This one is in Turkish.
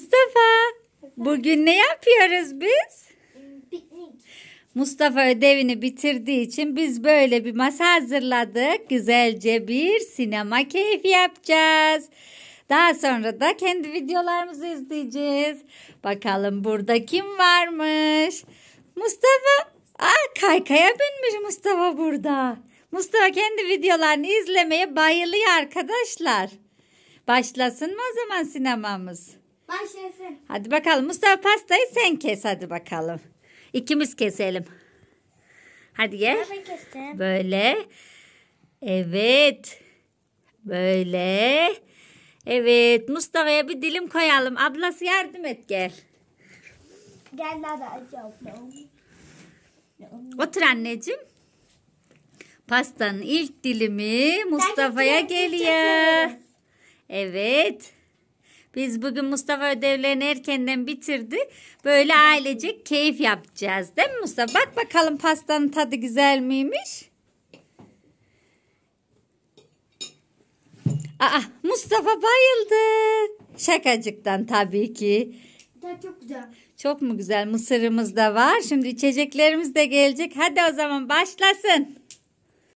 Mustafa, bugün ne yapıyoruz biz? Mustafa ödevini bitirdiği için biz böyle bir masa hazırladık. Güzelce bir sinema keyfi yapacağız. Daha sonra da kendi videolarımızı izleyeceğiz. Bakalım burada kim varmış? Mustafa, aa kaykaya binmiş Mustafa burada. Mustafa kendi videolarını izlemeye bayılıyor arkadaşlar. Başlasın mı o zaman sinemamız? Başlasın. Hadi bakalım Mustafa pastayı sen kes hadi bakalım. İkimiz keselim. Hadi gel. Böyle. Evet. Böyle. Evet. Mustafa'ya bir dilim koyalım. Ablası yardım et gel. Gel acaba Otur anneciğim. Pastanın ilk dilimi Mustafa'ya geliyor. Evet. Biz bugün Mustafa ödevlerini erkenden bitirdi. Böyle ailecek keyif yapacağız değil mi Mustafa? Bak bakalım pastanın tadı güzel miymiş? Aa Mustafa bayıldı. Şakacıktan tabii ki. Ya çok güzel. Çok mu güzel? Mısırımız da var. Şimdi içeceklerimiz de gelecek. Hadi o zaman başlasın.